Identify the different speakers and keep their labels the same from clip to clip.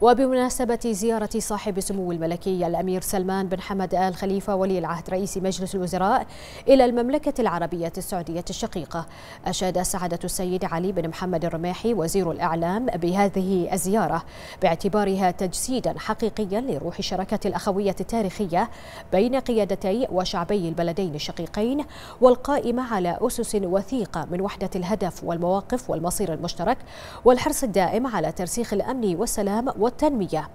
Speaker 1: وبمناسبة زيارة صاحب سمو الملكية الأمير سلمان بن حمد آل خليفة ولي العهد رئيس مجلس الوزراء إلى المملكة العربية السعودية الشقيقة أشاد سعادة السيد علي بن محمد الرماحي وزير الإعلام بهذه الزيارة باعتبارها تجسيدا حقيقيا لروح الشراكة الأخوية التاريخية بين قيادتي وشعبي البلدين الشقيقين والقائمة على أسس وثيقة من وحدة الهدف والمواقف والمصير المشترك والحرص الدائم على ترسيخ الأمن والسلام والتنمية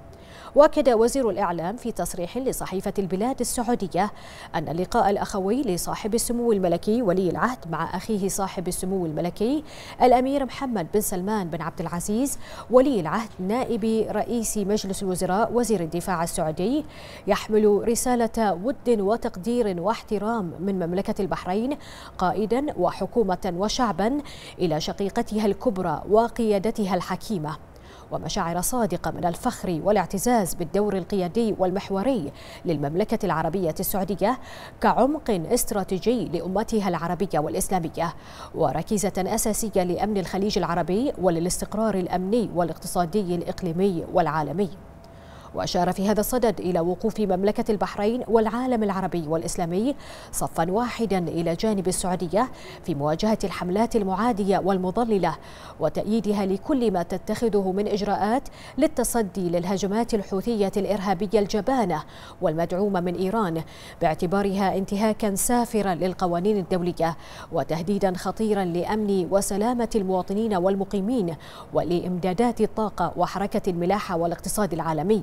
Speaker 1: واكد وزير الاعلام في تصريح لصحيفه البلاد السعوديه ان اللقاء الاخوي لصاحب السمو الملكي ولي العهد مع اخيه صاحب السمو الملكي الامير محمد بن سلمان بن عبد العزيز ولي العهد نائب رئيس مجلس الوزراء وزير الدفاع السعودي يحمل رساله ود وتقدير واحترام من مملكه البحرين قائدا وحكومه وشعبا الى شقيقتها الكبرى وقيادتها الحكيمه ومشاعر صادقة من الفخر والاعتزاز بالدور القيادي والمحوري للمملكة العربية السعودية كعمق استراتيجي لأمتها العربية والإسلامية وركيزة أساسية لأمن الخليج العربي وللاستقرار الأمني والاقتصادي الإقليمي والعالمي وأشار في هذا الصدد إلى وقوف مملكة البحرين والعالم العربي والإسلامي صفا واحدا إلى جانب السعودية في مواجهة الحملات المعادية والمضللة وتأييدها لكل ما تتخذه من إجراءات للتصدي للهجمات الحوثية الإرهابية الجبانة والمدعومة من إيران باعتبارها انتهاكا سافرا للقوانين الدولية وتهديدا خطيرا لأمن وسلامة المواطنين والمقيمين ولإمدادات الطاقة وحركة الملاحة والاقتصاد العالمي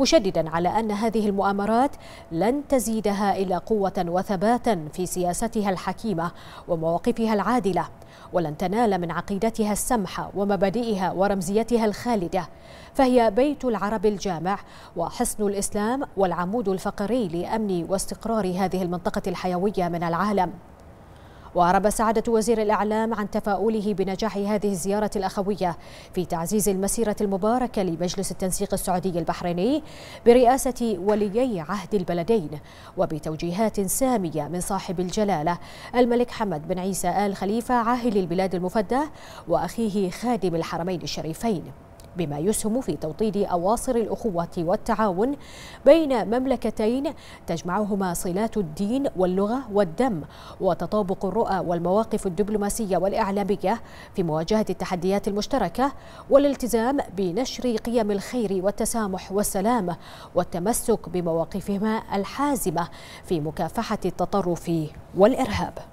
Speaker 1: مشددا على أن هذه المؤامرات لن تزيدها إلا قوة وثباتا في سياستها الحكيمة ومواقفها العادلة ولن تنال من عقيدتها السمحة ومبادئها ورمزيتها الخالدة فهي بيت العرب الجامع وحصن الإسلام والعمود الفقري لأمن واستقرار هذه المنطقة الحيوية من العالم وأعرب سعادة وزير الإعلام عن تفاؤله بنجاح هذه الزيارة الأخوية في تعزيز المسيرة المباركة لمجلس التنسيق السعودي البحريني برئاسة وليي عهد البلدين وبتوجيهات سامية من صاحب الجلالة الملك حمد بن عيسى آل خليفة عاهل البلاد المفدى وأخيه خادم الحرمين الشريفين بما يسهم في توطيد أواصر الأخوة والتعاون بين مملكتين تجمعهما صلات الدين واللغة والدم وتطابق الرؤى والمواقف الدبلوماسية والإعلامية في مواجهة التحديات المشتركة والالتزام بنشر قيم الخير والتسامح والسلام والتمسك بمواقفهما الحازمة في مكافحة التطرف والإرهاب